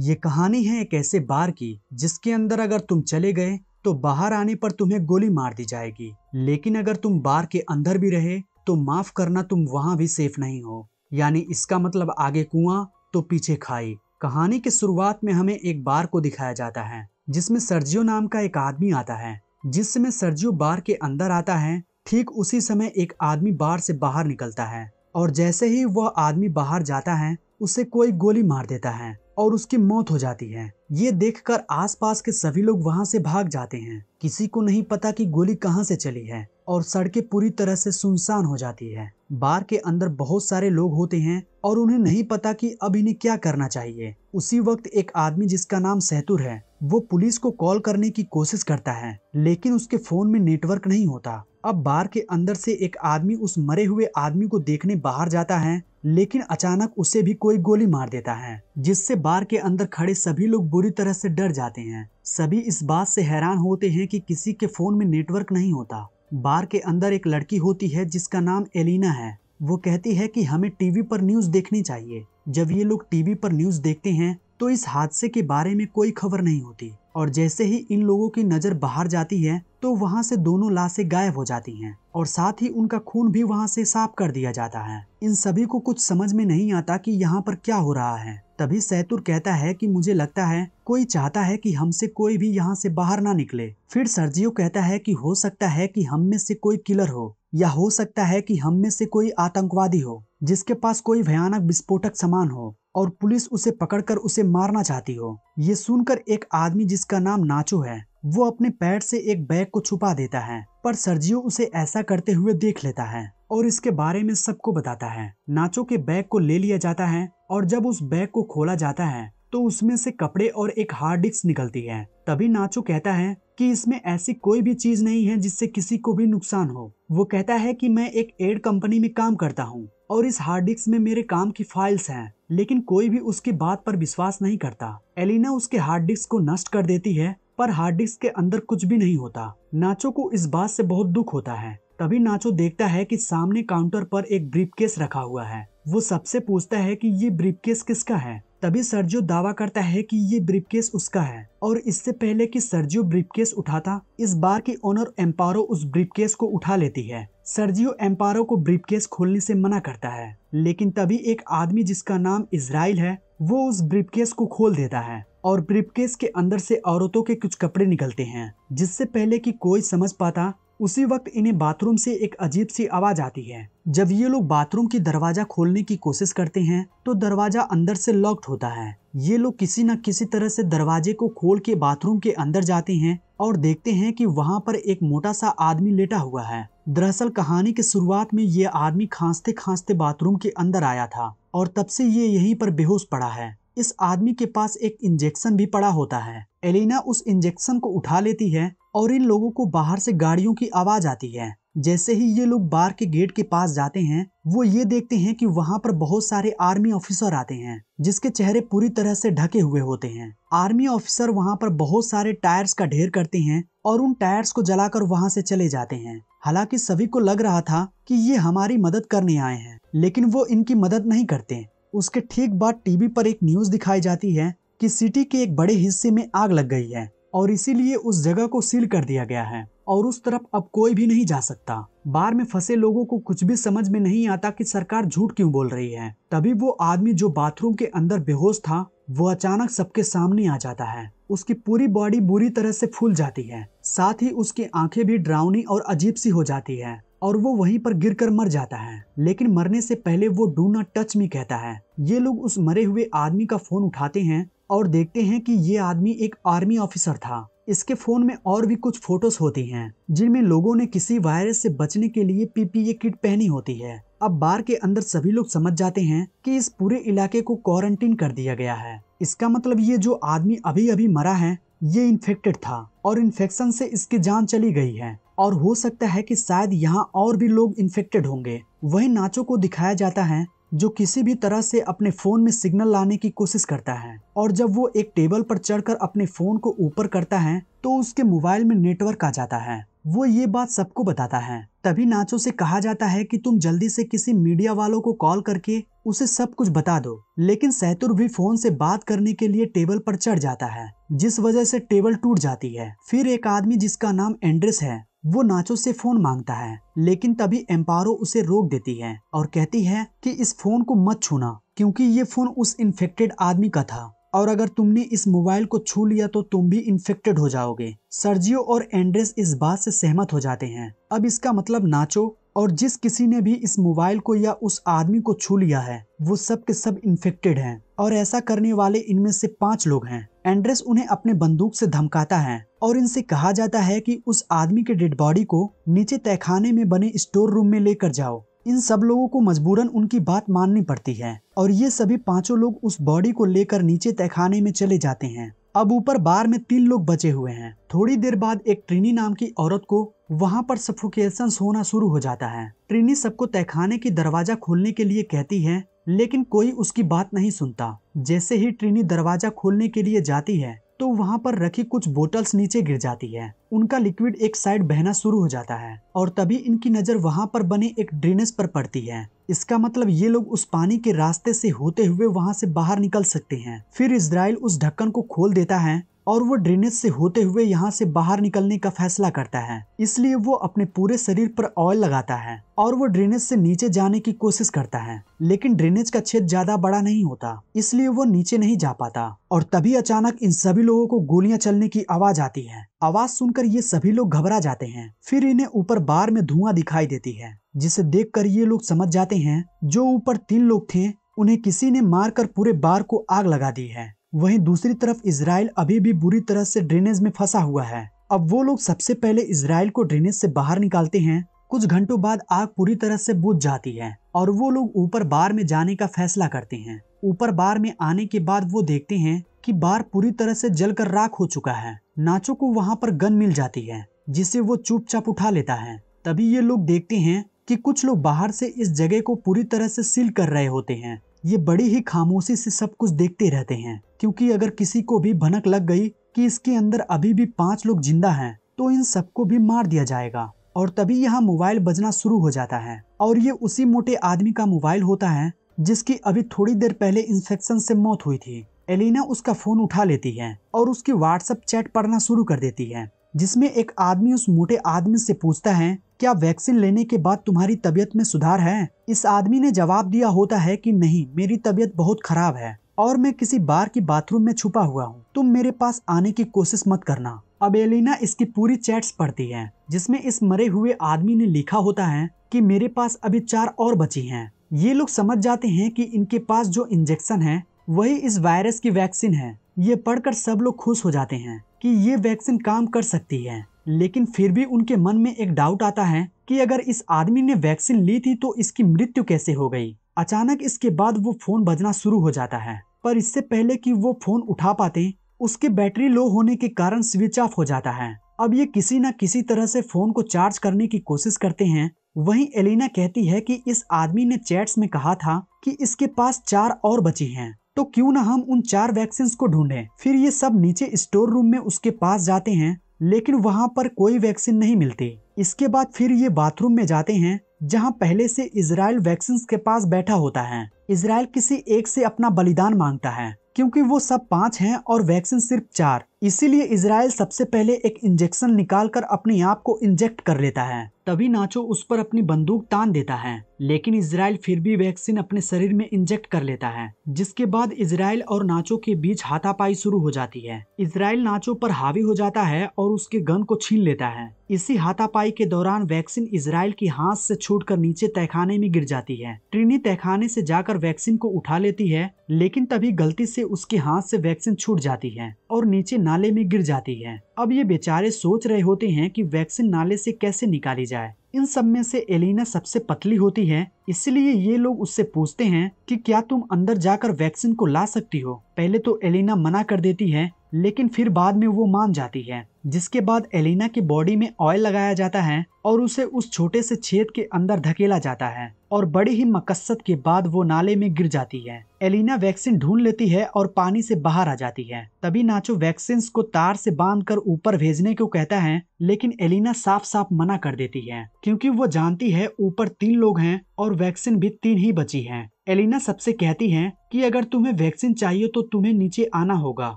ये कहानी है एक ऐसे बार की जिसके अंदर अगर तुम चले गए तो बाहर आने पर तुम्हें गोली मार दी जाएगी लेकिन अगर तुम बार के अंदर भी रहे तो माफ करना तुम वहां भी सेफ नहीं हो यानी इसका मतलब आगे कुआं तो पीछे खाई कहानी के शुरुआत में हमें एक बार को दिखाया जाता है जिसमें सर्जियो नाम का एक आदमी आता है जिस समय सर्जियो बार के अंदर आता है ठीक उसी समय एक आदमी बार से बाहर निकलता है और जैसे ही वह आदमी बाहर जाता है उसे कोई गोली मार देता है और उसकी मौत हो जाती है ये देखकर आसपास के सभी लोग वहाँ से भाग जाते हैं किसी को नहीं पता कि गोली कहाँ से चली है और सड़कें पूरी तरह से सुनसान हो जाती है बार के अंदर बहुत सारे लोग होते हैं और उन्हें नहीं पता कि अब इन्हें क्या करना चाहिए उसी वक्त एक आदमी जिसका नाम सहतुर है वो पुलिस को कॉल करने की कोशिश करता है लेकिन उसके फोन में नेटवर्क नहीं होता अब बार के अंदर से एक आदमी उस मरे हुए आदमी को देखने बाहर जाता है लेकिन अचानक उसे भी कोई गोली मार देता है जिससे बार के अंदर खड़े सभी लोग बुरी तरह से डर जाते हैं सभी इस बात से हैरान होते हैं कि किसी के फोन में नेटवर्क नहीं होता बार के अंदर एक लड़की होती है जिसका नाम एलिना है वो कहती है कि हमें टीवी पर न्यूज देखनी चाहिए जब ये लोग टीवी पर न्यूज देखते हैं तो इस हादसे के बारे में कोई खबर नहीं होती और जैसे ही इन लोगों की नज़र बाहर जाती है तो वहाँ से दोनों लाशें गायब हो जाती हैं और साथ ही उनका खून भी वहाँ से साफ कर दिया जाता है इन सभी को कुछ समझ में नहीं आता कि यहाँ पर क्या हो रहा है तभी सैतुर कहता है कि मुझे लगता है कोई चाहता है कि हमसे कोई भी यहाँ से बाहर ना निकले फिर सर्जियो कहता है कि हो सकता है कि हम में से कोई किलर हो या हो सकता है कि हम में से कोई आतंकवादी हो जिसके पास कोई भयानक विस्फोटक सामान हो और पुलिस उसे पकड़कर उसे मारना चाहती हो ये सुनकर एक आदमी जिसका नाम नाचो है वो अपने पैर से एक बैग को छुपा देता है पर सर्जियो उसे ऐसा करते हुए देख लेता है और इसके बारे में सबको बताता है नाचो के बैग को ले लिया जाता है और जब उस बैग को खोला जाता है तो उसमें से कपड़े और एक हार्ड डिस्क निकलती है तभी नाचो कहता है कि इसमें ऐसी कोई भी चीज़ नहीं है जिससे किसी को भी नुकसान हो वो कहता है कि मैं एक एड कंपनी में काम करता हूँ और इस हार्ड डिस्क में मेरे काम की फाइल्स हैं लेकिन कोई भी उसकी बात पर विश्वास नहीं करता एलिना उसके हार्ड डिस्क को नष्ट कर देती है पर हार्ड डिस्क के अंदर कुछ भी नहीं होता नाचो को इस बात से बहुत दुख होता है तभी नाचो देखता है कि सामने काउंटर पर एक ब्रीफकेस रखा हुआ है वो सबसे पूछता है कि ये ब्रीफकेस किसका है तभी सरजो दावा करता है कि ये ब्रीफकेस उसका है और इससे पहले कि सर्जियो ब्रीफकेस उठाता इस बार की ओनर एम्पारो उस ब्रीफकेस को उठा लेती है सर्जियो एम्पारो को ब्रीफकेस खोलने से मना करता है लेकिन तभी एक आदमी जिसका नाम इसराइल है वो उस ब्रीफकेस को खोल देता है और ब्रीफकेस के अंदर से औरतों के कुछ कपड़े निकलते हैं जिससे पहले कि कोई समझ पाता उसी वक्त इन्हें बाथरूम से एक अजीब सी आवाज आती है जब ये लोग बाथरूम की दरवाजा खोलने की कोशिश करते हैं तो दरवाजा अंदर से लॉक्ड होता है ये लोग किसी न किसी तरह से दरवाजे को खोल के बाथरूम के अंदर जाते हैं और देखते हैं कि वहाँ पर एक मोटा सा आदमी लेटा हुआ है दरअसल कहानी के शुरुआत में ये आदमी खांसते खांसते बाथरूम के अंदर आया था और तब से ये यहीं पर बेहोश पड़ा है इस आदमी के पास एक इंजेक्शन भी पड़ा होता है एलिना उस इंजेक्शन को उठा लेती है और इन लोगों को बाहर से गाड़ियों की आवाज आती है जैसे ही ये लोग बार के गेट के पास जाते हैं वो ये देखते हैं कि वहाँ पर बहुत सारे आर्मी ऑफिसर आते हैं जिसके चेहरे पूरी तरह से ढके हुए होते हैं आर्मी ऑफिसर वहाँ पर बहुत सारे टायर्स का ढेर करते हैं और उन टायर्स को जलाकर वहाँ से चले जाते हैं हालांकि सभी को लग रहा था कि ये हमारी मदद करने आए हैं लेकिन वो इनकी मदद नहीं करते उसके ठीक बाद टीवी पर एक न्यूज दिखाई जाती है की सिटी के एक बड़े हिस्से में आग लग गई है और इसीलिए उस जगह को सील कर दिया गया है और उस तरफ अब कोई भी नहीं जा सकता बार में फंसे लोगों को कुछ भी समझ में नहीं आता कि सरकार झूठ क्यों बोल रही है तभी वो आदमी जो बाथरूम के अंदर बेहोश था वो अचानक सबके सामने आ जाता है उसकी पूरी बॉडी बुरी तरह से फूल जाती है साथ ही उसकी आंखें भी ड्राउनी और अजीब सी हो जाती है और वो वहीं पर गिरकर मर जाता है लेकिन मरने से पहले वो डू नॉट टच मी कहता है ये लोग उस मरे हुए आदमी का फोन उठाते हैं और देखते हैं कि ये आदमी एक आर्मी ऑफिसर था इसके फोन में और भी कुछ फोटोज होती हैं जिनमें लोगों ने किसी वायरस से बचने के लिए पीपीए किट पहनी होती है अब बार के अंदर सभी लोग समझ जाते हैं कि इस पूरे इलाके को क्वारंटीन कर दिया गया है इसका मतलब ये जो आदमी अभी अभी मरा है ये इन्फेक्टेड था और इन्फेक्शन से इसकी जान चली गई है और हो सकता है कि शायद यहाँ और भी लोग इन्फेक्टेड होंगे वही नाचो को दिखाया जाता है जो किसी भी तरह से अपने फोन में सिग्नल लाने की कोशिश करता है और जब वो एक टेबल पर चढ़कर अपने फोन को ऊपर करता है तो उसके मोबाइल में नेटवर्क आ जाता है वो ये बात सबको बताता है तभी नाचो से कहा जाता है कि तुम जल्दी से किसी मीडिया वालों को कॉल करके उसे सब कुछ बता दो लेकिन सैतुर भी फोन से बात करने के लिए टेबल पर चढ़ जाता है जिस वजह से टेबल टूट जाती है फिर एक आदमी जिसका नाम एंड्रेस है वो नाचो से फोन मांगता है लेकिन तभी एम्पारो उसे रोक देती है और कहती है कि इस फोन को मत छूना क्योंकि ये फोन उस इन्फेक्टेड आदमी का था और अगर तुमने इस मोबाइल को छू लिया तो तुम भी इन्फेक्टेड हो जाओगे सर्जियो और एंड्रेस इस बात से सहमत हो जाते हैं अब इसका मतलब नाचो और जिस किसी ने भी इस मोबाइल को या उस आदमी को छू लिया है वो सब के सब इन्फेक्टेड हैं और ऐसा करने वाले इनमें से पांच लोग हैं एंड्रेस उन्हें अपने बंदूक से धमकाता है और इनसे कहा जाता है कि उस आदमी के डेड बॉडी को नीचे तहखाने में बने स्टोर रूम में लेकर जाओ इन सब लोगों को मजबूरन उनकी बात माननी पड़ती है और ये सभी पांचों लोग उस बॉडी को लेकर नीचे तहखाने में चले जाते हैं अब ऊपर बार में तीन लोग बचे हुए हैं थोड़ी देर बाद एक ट्रिनी नाम की औरत को वहाँ पर सफोकेशन होना शुरू हो जाता है ट्रिनी सबको तहखाने की दरवाजा खोलने के लिए कहती है लेकिन कोई उसकी बात नहीं सुनता जैसे ही ट्रिनी दरवाजा खोलने के लिए जाती है तो वहाँ पर रखी कुछ बोटल्स नीचे गिर जाती है उनका लिक्विड एक साइड बहना शुरू हो जाता है और तभी इनकी नजर वहाँ पर बने एक ड्रेनेज पर पड़ती है इसका मतलब ये लोग उस पानी के रास्ते से होते हुए वहाँ से बाहर निकल सकते हैं फिर इसराइल उस ढक्कन को खोल देता है और वो ड्रेनेज से होते हुए यहाँ से बाहर निकलने का फैसला करता है इसलिए वो अपने पूरे शरीर पर ऑयल लगाता है और वो ड्रेनेज से नीचे जाने की कोशिश करता है लेकिन ड्रेनेज का छेद ज्यादा बड़ा नहीं होता इसलिए वो नीचे नहीं जा पाता और तभी अचानक इन सभी लोगों को गोलियां चलने की आवाज आती है आवाज सुनकर ये सभी लोग घबरा जाते हैं फिर इन्हें ऊपर बार में धुआं दिखाई देती है जिसे देख ये लोग समझ जाते हैं जो ऊपर तीन लोग थे उन्हें किसी ने मारकर पूरे बार को आग लगा दी है वहीं दूसरी तरफ इसराइल अभी भी बुरी तरह से ड्रेनेज में फंसा हुआ है अब वो लोग सबसे पहले इसराइल को ड्रेनेज से बाहर निकालते हैं कुछ घंटों बाद आग पूरी तरह से बुझ जाती है और वो लोग ऊपर बार में जाने का फैसला करते हैं ऊपर बार में आने के बाद वो देखते हैं कि बार पूरी तरह से जलकर राख हो चुका है नाचो को वहाँ पर गन मिल जाती है जिसे वो चुपचाप उठा लेता है तभी ये लोग देखते हैं कि कुछ लोग बाहर से इस जगह को पूरी तरह से सील कर रहे होते हैं ये बड़ी ही खामोशी से सब कुछ देखते रहते हैं क्योंकि अगर किसी को भी भनक लग गई कि इसके अंदर अभी भी पांच लोग जिंदा हैं तो इन सबको भी मार दिया जाएगा और तभी यहाँ मोबाइल बजना शुरू हो जाता है और ये उसी मोटे आदमी का मोबाइल होता है जिसकी अभी थोड़ी देर पहले इंफेक्शन से मौत हुई थी एलिना उसका फोन उठा लेती है और उसकी व्हाट्सएप चैट पढ़ना शुरू कर देती है जिसमें एक आदमी उस मोटे आदमी से पूछता है क्या वैक्सीन लेने के बाद तुम्हारी तबीयत में सुधार है इस आदमी ने जवाब दिया होता है कि नहीं मेरी तबीयत बहुत खराब है और मैं किसी बार की बाथरूम में छुपा हुआ हूँ तुम मेरे पास आने की कोशिश मत करना अब एलिना इसकी पूरी चैट्स पढ़ती है जिसमें इस मरे हुए आदमी ने लिखा होता है कि मेरे पास अभी चार और बची हैं। ये लोग समझ जाते हैं कि इनके पास जो इंजेक्शन है वही इस वायरस की वैक्सीन है ये पढ़कर सब लोग खुश हो जाते हैं कि ये वैक्सीन काम कर सकती है लेकिन फिर भी उनके मन में एक डाउट आता है कि अगर इस आदमी ने वैक्सीन ली थी तो इसकी मृत्यु कैसे हो गई अचानक इसके बाद वो फोन बजना शुरू हो जाता है पर इससे पहले कि वो फोन उठा पाते उसके बैटरी लो होने के कारण स्विच ऑफ हो जाता है अब ये किसी न किसी तरह से फोन को चार्ज करने की कोशिश करते हैं वहीं एलिना कहती है कि इस आदमी ने चैट्स में कहा था कि इसके पास चार और बची हैं तो क्यों ना हम उन चार वैक्सीन को ढूंढें फिर ये सब नीचे स्टोर रूम में उसके पास जाते हैं लेकिन वहाँ पर कोई वैक्सीन नहीं मिलती इसके बाद फिर ये बाथरूम में जाते हैं जहाँ पहले से इसराइल वैक्सीन के पास बैठा होता है इसराइल किसी एक से अपना बलिदान मांगता है क्योंकि वो सब पांच हैं और वैक्सीन सिर्फ चार इसीलिए इसराइल सबसे पहले एक इंजेक्शन निकालकर अपने आप को इंजेक्ट कर लेता है तभी नाचो उस पर अपनी बंदूक तान देता है लेकिन इसराइल फिर भी वैक्सीन अपने शरीर में इंजेक्ट कर लेता है जिसके बाद इसराइल और नाचो के बीच हाथापाई शुरू हो जाती है इसराइल नाचो पर हावी हो जाता है और उसके गन को छीन लेता है इसी हाथापाई के दौरान वैक्सीन इसराइल की हाथ से छूट नीचे तहखाने में गिर जाती है ट्रिनी तहखाने से जाकर वैक्सीन को उठा लेती है लेकिन तभी गलती से उसके हाथ से वैक्सीन छूट जाती है और नीचे नाले में गिर जाती है अब ये बेचारे सोच रहे होते हैं कि वैक्सीन नाले से कैसे निकाली जाए इन सब में से एलिना सबसे पतली होती है इसलिए ये लोग उससे पूछते हैं कि क्या तुम अंदर जाकर वैक्सीन को ला सकती हो पहले तो एलिना मना कर देती है लेकिन फिर बाद में वो मान जाती है जिसके बाद एलिना की बॉडी में ऑयल लगाया जाता है और उसे उस छोटे से छेद के अंदर धकेला जाता है और बड़ी ही मकसद के बाद वो नाले में गिर जाती है एलिना वैक्सीन ढूंढ लेती है और पानी से बाहर आ जाती है तभी नाचो वैक्सीन को तार से बांध कर ऊपर भेजने को कहता है लेकिन एलिना साफ साफ मना कर देती है क्योंकि वो जानती है ऊपर तीन लोग हैं और वैक्सीन भी तीन ही बची है एलिना सबसे कहती है कि अगर तुम्हें वैक्सीन चाहिए तो तुम्हें नीचे आना होगा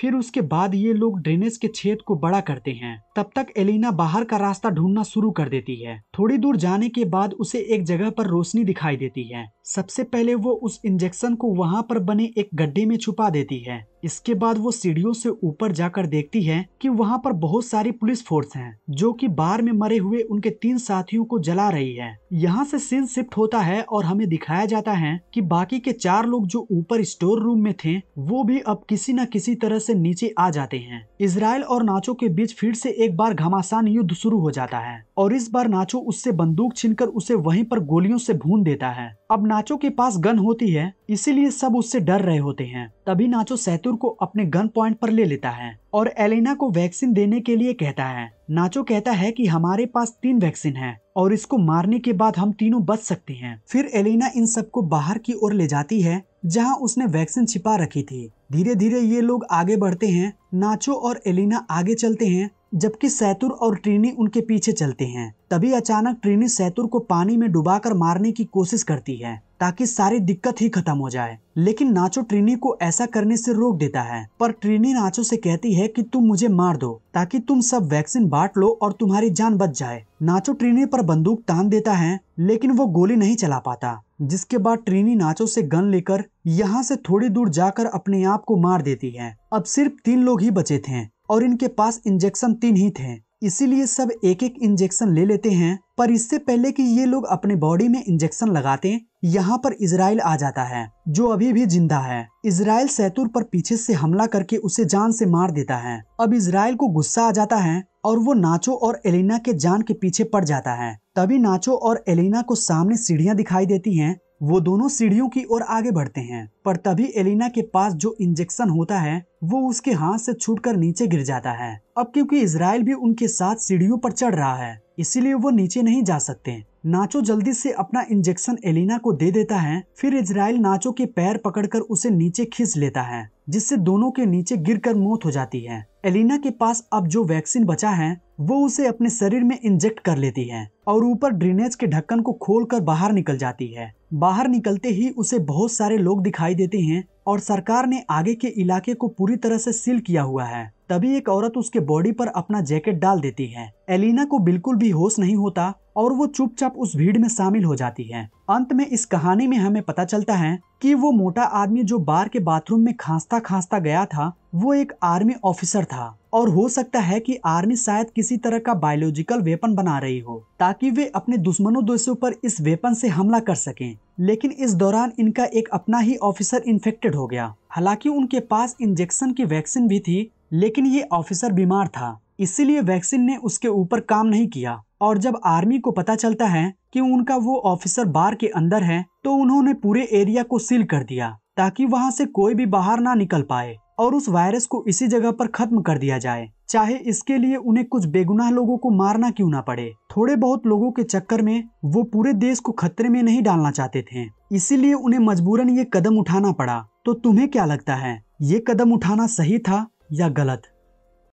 फिर उसके बाद ये लोग ड्रेनेज के छेद को बड़ा करते हैं तब तक एलिना बाहर का रास्ता ढूंढना शुरू कर देती है थोड़ी दूर जाने के बाद उसे एक जगह पर रोशनी दिखाई देती है सबसे पहले वो उस इंजेक्शन को वहाँ पर बने एक गड्ढे में छुपा देती है इसके बाद वो सीढ़ियों से ऊपर जाकर देखती है कि वहाँ पर बहुत सारी पुलिस फोर्स हैं जो कि बार में मरे हुए उनके तीन साथियों को जला रही है यहाँ से सीन शिफ्ट होता है और हमें दिखाया जाता है कि बाकी के चार लोग जो ऊपर ऊपर स्टोर रूम में थे वो भी अब किसी न किसी तरह से नीचे आ जाते हैं इसराइल और नाचो के बीच फिर से एक बार घमासान युद्ध शुरू हो जाता है और इस बार नाचो उससे बंदूक छीनकर उसे वहीं पर गोलियों से भून देता है अब नाचो के पास गन होती है इसीलिए सब उससे डर रहे होते हैं तभी नाचो सैतुर को अपने गन पॉइंट पर ले लेता है और एलेना को वैक्सीन देने के लिए कहता है नाचो कहता है कि हमारे पास तीन वैक्सीन है और इसको मारने के बाद हम तीनों बच सकते हैं फिर एलेना इन सबको बाहर की ओर ले जाती है जहाँ उसने वैक्सीन छिपा रखी थी धीरे धीरे ये लोग आगे बढ़ते हैं नाचो और एलिना आगे चलते हैं जबकि सैतुर और ट्रिनी उनके पीछे चलते हैं तभी अचानक ट्रिनी सैतुर को पानी में डुबाकर मारने की कोशिश करती है ताकि सारी दिक्कत ही खत्म हो जाए लेकिन नाचो ट्रिनी को ऐसा करने से रोक देता है पर ट्रिनी नाचो से कहती है कि तुम मुझे मार दो ताकि तुम सब वैक्सीन बांट लो और तुम्हारी जान बच जाए नाचो ट्रिनी पर बंदूक तान देता है लेकिन वो गोली नहीं चला पाता जिसके बाद ट्रिनी नाचो से गन लेकर यहाँ से थोड़ी दूर जाकर अपने आप को मार देती है अब सिर्फ तीन लोग ही बचे थे और इनके पास इंजेक्शन तीन ही थे इसीलिए सब एक एक इंजेक्शन ले लेते हैं पर इससे पहले कि ये लोग अपने बॉडी में इंजेक्शन लगाते यहाँ पर इसराइल आ जाता है जो अभी भी जिंदा है इसराइल सैतुर पर पीछे से हमला करके उसे जान से मार देता है अब इसराइल को गुस्सा आ जाता है और वो नाचो और एलिना के जान के पीछे पड़ जाता है तभी नाचो और एलिना को सामने सीढ़ियाँ दिखाई देती हैं वो दोनों सीढ़ियों की ओर आगे बढ़ते हैं पर तभी एलिना के पास जो इंजेक्शन होता है वो उसके हाथ से छूटकर नीचे गिर जाता है अब क्योंकि इसराइल भी उनके साथ सीढ़ियों पर चढ़ रहा है इसीलिए वो नीचे नहीं जा सकते नाचो जल्दी से अपना इंजेक्शन एलिना को दे देता है फिर इसराइल नाचो के पैर पकड़कर उसे नीचे खींच लेता है जिससे दोनों के नीचे गिरकर मौत हो जाती है एलिना के पास अब जो वैक्सीन बचा है वो उसे अपने शरीर में इंजेक्ट कर लेती है और ऊपर ड्रेनेज के ढक्कन को खोलकर बाहर निकल जाती है बाहर निकलते ही उसे बहुत सारे लोग दिखाई देते हैं और सरकार ने आगे के इलाके को पूरी तरह से सील किया हुआ है तभी एक औरत उसके बॉडी पर अपना जैकेट डाल देती है एलिना को बिल्कुल भी होश नहीं होता और वो चुपचाप उस भीड़ में शामिल हो जाती है अंत में इस कहानी में हमें पता चलता है कि वो मोटा आदमी जो बार के बाथरूम में खांसता खांसता गया था वो एक आर्मी ऑफिसर था और हो सकता है कि आर्मी शायद किसी तरह का बायोलॉजिकल वेपन बना रही हो ताकि वे अपने दुश्मनों दोषों पर इस वेपन से हमला कर सकें लेकिन इस दौरान इनका एक अपना ही ऑफिसर इन्फेक्टेड हो गया हालांकि उनके पास इंजेक्शन की वैक्सीन भी थी लेकिन ये ऑफिसर बीमार था इसीलिए वैक्सीन ने उसके ऊपर काम नहीं किया और जब आर्मी को पता चलता है कि उनका वो ऑफिसर बार के अंदर है तो उन्होंने पूरे एरिया को सील कर दिया ताकि वहाँ से कोई भी बाहर ना निकल पाए और उस वायरस को इसी जगह पर खत्म कर दिया जाए चाहे इसके लिए उन्हें कुछ बेगुनाह लोगों को मारना क्यों ना पड़े थोड़े बहुत लोगों के चक्कर में वो पूरे देश को खतरे में नहीं डालना चाहते थे इसीलिए उन्हें मजबूरन ये कदम उठाना पड़ा तो तुम्हें क्या लगता है ये कदम उठाना सही था या गलत